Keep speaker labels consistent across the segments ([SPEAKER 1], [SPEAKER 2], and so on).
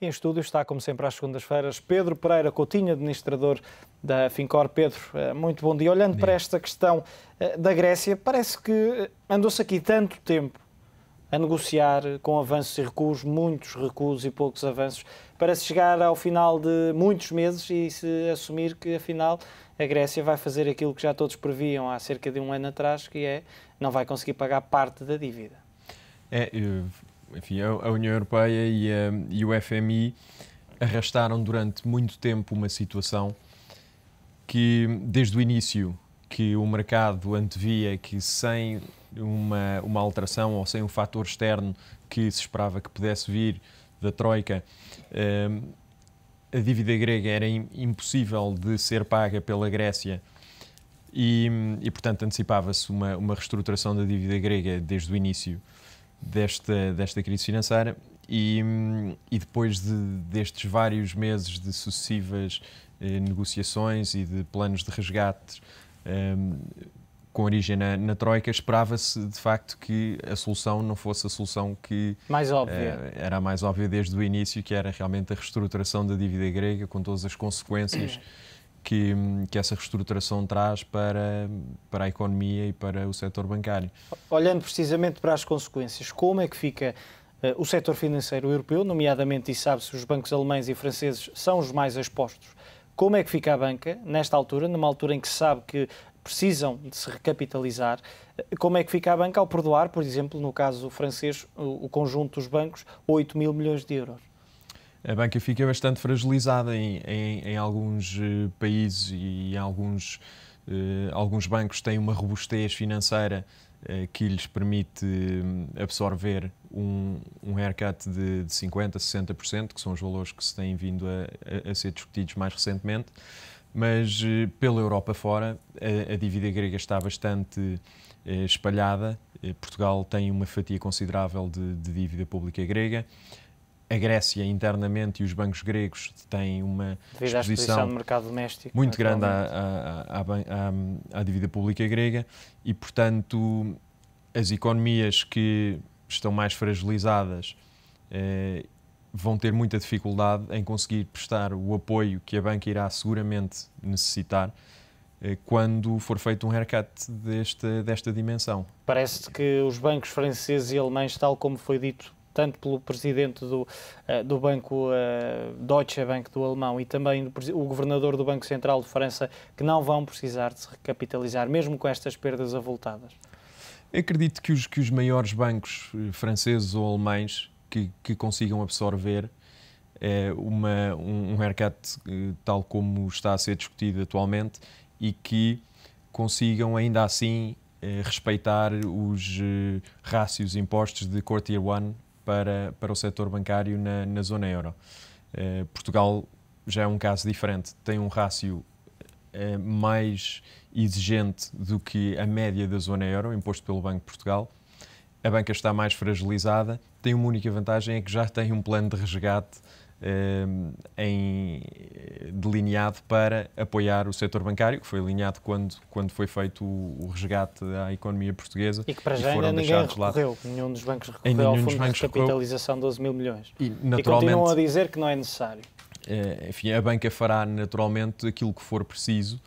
[SPEAKER 1] Em estúdio está, como sempre, às segundas-feiras, Pedro Pereira Coutinho, administrador da Fincor. Pedro, eh, muito bom dia. Olhando bom dia. para esta questão eh, da Grécia, parece que eh, andou-se aqui tanto tempo a negociar com avanços e recuos, muitos recuos e poucos avanços, para se chegar ao final de muitos meses e se assumir que, afinal, a Grécia vai fazer aquilo que já todos previam há cerca de um ano atrás, que é não vai conseguir pagar parte da dívida.
[SPEAKER 2] É, enfim, a, União Europeia e, a, e o FMI arrastaram durante muito tempo uma situação que, desde o início, que o mercado antevia que sem uma, uma alteração ou sem um fator externo que se esperava que pudesse vir da Troika, ehm, a dívida grega era impossível de ser paga pela Grécia e, e portanto, antecipava-se uma, uma reestruturação da dívida grega desde o início desta, desta crise financeira. E, e depois de, destes vários meses de sucessivas eh, negociações e de planos de resgate eh, com origem na, na Troika, esperava-se de facto que a solução não fosse a solução que mais óbvia. Eh, era mais óbvia desde o início, que era realmente a reestruturação da dívida grega, com todas as consequências. que, que essa reestruturação traz para, para a economia e para o setor bancário.
[SPEAKER 1] Olhando precisamente para as consequências, como é que fica uh, o setor financeiro europeu, nomeadamente, e sabe-se, os bancos alemães e franceses são os mais expostos. Como é que fica a banca nesta altura, numa altura em que se sabe que precisam de se recapitalizar. Eh, como é que fica a banca ao perdoar, por exemplo, no caso francês, o conjunto dos bancos, 8 mil milhões de euros?
[SPEAKER 2] a banca fica bastante fragilizada em, em, em alguns eh, países e alguns, eh, alguns bancos têm uma robustez financeira eh, que lhes permite hum, absorver um, um haircut de, de 50%, 60%, que são os valores que se têm vindo a, a, a ser discutidos mais recentemente. Mas pela Europa fora, a, a dívida grega está bastante espalhada. Portugal tem uma fatia considerável de, de dívida pública grega a Grécia internamente e os bancos gregos têm uma Devido exposição, doméstico muito grande à, à, à, à, dívida pública grega e, portanto, as economias que estão mais fragilizadas eh, vão ter muita dificuldade em conseguir prestar o apoio que a banca irá seguramente necessitar eh, quando for feito um haircut desta, desta dimensão. Parece
[SPEAKER 1] que os bancos franceses e alemães, tal como foi dito tanto pelo presidente do, eh, do banco eh, Deutsche Bank do Alemão e também o governador do Banco Central de França, que não vão precisar de se recapitalizar, mesmo com estas perdas avultadas?
[SPEAKER 2] acredito que os, que os maiores bancos eh, franceses ou alemães que, que consigam absorver é, uma, um, um haircut tal como está a ser discutido atualmente e que consigam ainda assim respeitar os rácios impostos de Core Tier 1 para, para o setor bancário na, na zona euro. Eh, Portugal já é um caso diferente, tem um rácio eh, mais exigente do que a média da zona euro, imposto pelo Banco de Portugal. A banca está mais fragilizada, tem uma única vantagem, é que já tem um plano de resgate Ehm, em, eh, delineado para apoiar o setor bancário, que foi alinhado quando, quando foi feito o, o resgate à economia portuguesa. E que para já ainda ninguém recorreu, lá. nenhum dos bancos recorreu ao fundo de recapitalização
[SPEAKER 1] de 12 mil milhões. E, e continuam a dizer que não é necessário.
[SPEAKER 2] Eh, enfim, a banca fará naturalmente aquilo que for preciso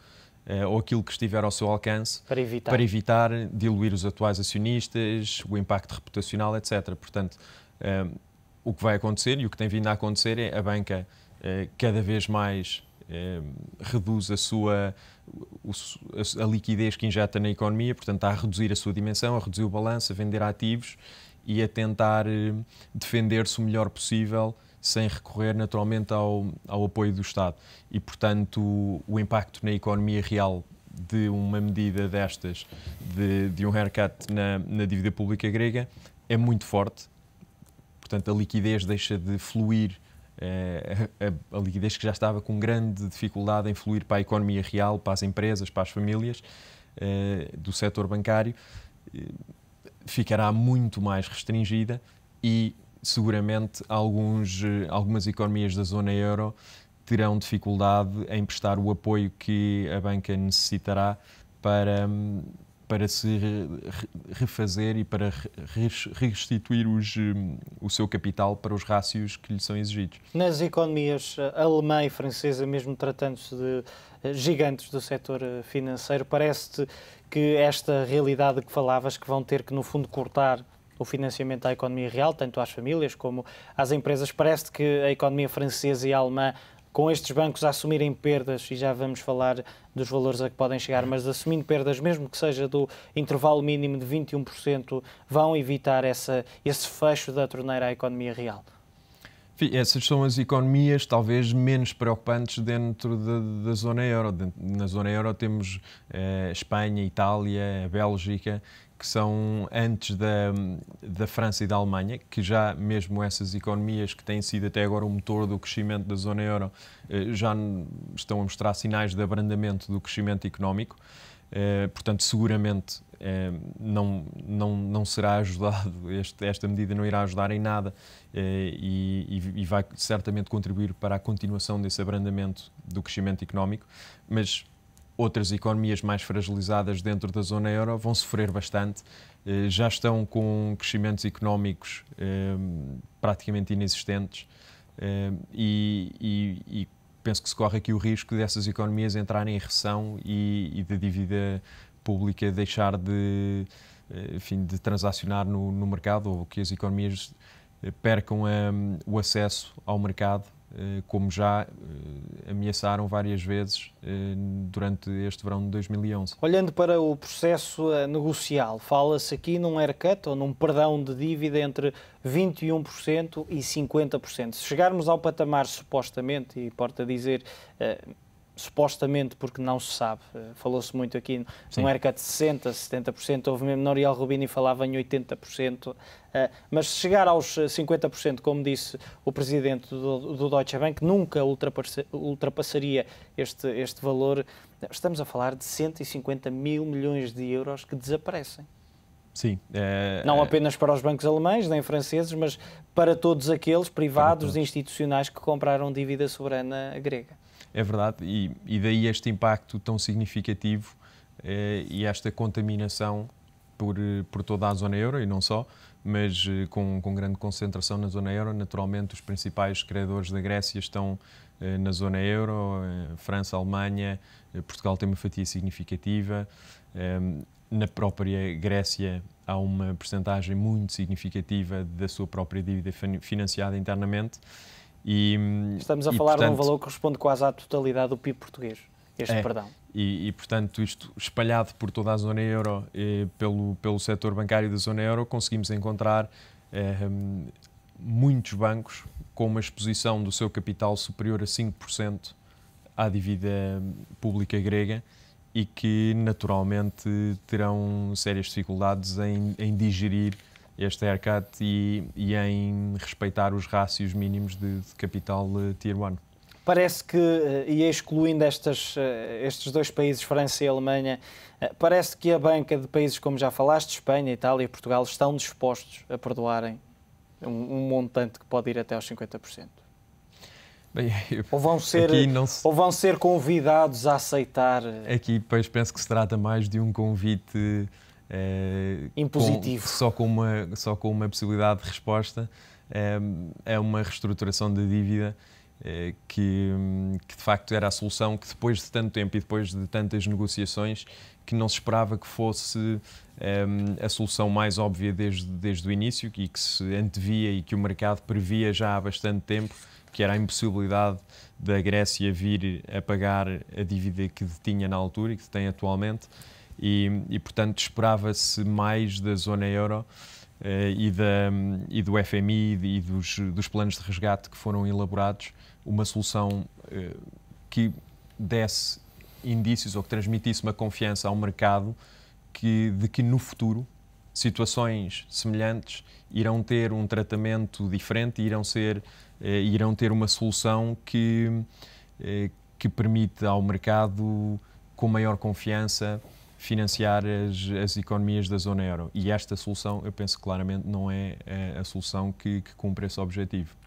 [SPEAKER 2] eh, ou aquilo que estiver ao seu alcance para evitar. para evitar diluir os atuais acionistas, o impacto reputacional, etc. Portanto, o que vai acontecer e o que tem vindo a acontecer é a banca eh, cada vez mais eh, reduz a sua a, liquidez que injeta na economia, portanto, está a reduzir a sua dimensão, a reduzir o balanço, a vender ativos e a tentar eh, defender-se o melhor possível sem recorrer naturalmente ao, ao apoio do Estado. E, portanto, o, o impacto na economia real de uma medida destas, de, de um haircut na, na dívida pública grega, é muito forte portanto, a liquidez deixa de fluir, eh, a, a, a, liquidez que já estava com grande dificuldade em fluir para a economia real, para as empresas, para as famílias eh, do setor bancário, eh, ficará muito mais restringida e seguramente alguns, algumas economias da zona euro terão dificuldade em prestar o apoio que a banca necessitará para hum, para se refazer e para restituir os, hum, o seu capital para os rácios que lhe são exigidos.
[SPEAKER 1] Nas economias eh, alemã e francesa, mesmo tratando-se de eh, gigantes do setor eh, financeiro, parece-te que esta realidade que falavas, que vão ter que, no fundo, cortar o financiamento à economia real, tanto às famílias como às empresas. Parece que a economia francesa e a alemã com estes bancos a assumirem perdas, e já vamos falar dos valores a que podem chegar, mas assumindo perdas, mesmo que seja do intervalo mínimo de 21%, vão evitar essa, esse fecho da torneira à economia real?
[SPEAKER 2] Essas são as economias talvez menos preocupantes dentro da, da zona euro. Na zona euro temos eh, Espanha, Itália, Bélgica, que são antes da, da França e da Alemanha, que já mesmo essas economias que têm sido até agora o motor do crescimento da zona euro eh, já estão a mostrar sinais de abrandamento do crescimento económico. Eh, portanto, seguramente eh, não, não, não será ajudado, este, esta medida não irá ajudar em nada eh, e, e, vai certamente contribuir para a continuação desse abrandamento do crescimento económico, mas outras economias mais fragilizadas dentro da zona euro vão sofrer bastante, eh, já estão com crescimentos económicos praticamente inexistentes e, e, e penso que se corre aqui o risco dessas economias entrarem em recessão e, e da dívida pública deixar de, eh, enfim, de transacionar no, no mercado ou que as economias eh, percam um, o acesso ao mercado, eh, como já ameaçaram várias vezes durante este verão de 2011.
[SPEAKER 1] Olhando para o processo negocial, fala-se aqui num haircut ou num perdão de dívida entre 21% e 50%. Se chegarmos ao patamar supostamente, e importa dizer supostamente porque não se sabe, eh, falou-se muito aqui Sim. num haircut de 60%, 70%, houve mesmo Noriel Rubini falava em 80%, eh, mas se chegar aos 50%, eh, como disse o presidente do, do Deutsche Bank, nunca ultrapassaria este, este valor, estamos a falar de 150 mil milhões de euros que desaparecem.
[SPEAKER 2] Sim. É... Não
[SPEAKER 1] apenas para os bancos alemães, nem franceses, mas para todos aqueles privados e institucionais que compraram dívida soberana grega.
[SPEAKER 2] É verdade, e, e daí este impacto tão significativo eh, e esta contaminação por, eh, por toda a zona euro e não só, mas eh, com, com grande concentração na zona euro. Naturalmente, os principais credores da Grécia estão eh, na zona euro: eh, França, Alemanha, eh, Portugal tem uma fatia significativa. Ehm, na própria Grécia há uma percentagem muito significativa da sua própria dívida financiada internamente e, Estamos a e, falar portanto, de um valor
[SPEAKER 1] que corresponde quase à totalidade do PIB português, este é, perdão.
[SPEAKER 2] E, e, portanto, isto espalhado por toda a zona euro, e eh, pelo, pelo setor bancário da zona euro, conseguimos encontrar eh, muitos bancos com uma exposição do seu capital superior a 5% à dívida pública grega e que naturalmente terão sérias dificuldades em, em digerir este haircut e, e em respeitar os rácios mínimos de, de capital eh, Tier 1.
[SPEAKER 1] Parece que, eh, e excluindo estas, eh, estes dois países, França e Alemanha, parece que a banca de países como já falaste, Espanha, Itália e Portugal, estão dispostos a perdoarem um, um montante que pode ir até aos 50%.
[SPEAKER 2] Bem, eu, ou, vão ser, se...
[SPEAKER 1] ou vão ser convidados a aceitar.
[SPEAKER 2] Aqui, pois, penso que se trata mais de um convite eh, impositivo. Com, só, com uma, só com uma possibilidade de resposta uh, é uma reestruturação da dívida eh, que, que, de facto era a solução que depois de tanto tempo e depois de tantas negociações que não se esperava que fosse um, ehm, a solução mais óbvia desde, desde o início e que se antevia e que o mercado previa já há bastante tempo, que era a impossibilidade da Grécia vir a pagar a dívida que tinha na altura e que tem atualmente e, e portanto, esperava-se mais da zona euro. Eh, e, da, e, do FMI e dos, dos, planos de resgate que foram elaborados, uma solução eh, que desse indícios ou que transmitisse uma confiança ao mercado que, de que no futuro situações semelhantes irão ter um tratamento diferente, irão, ser, eh, irão ter uma solução que, que permite ao mercado com maior confiança financiar as, as, economias da zona euro. E esta solução, eu penso claramente, não é, é a, solução que, que cumpre esse objetivo.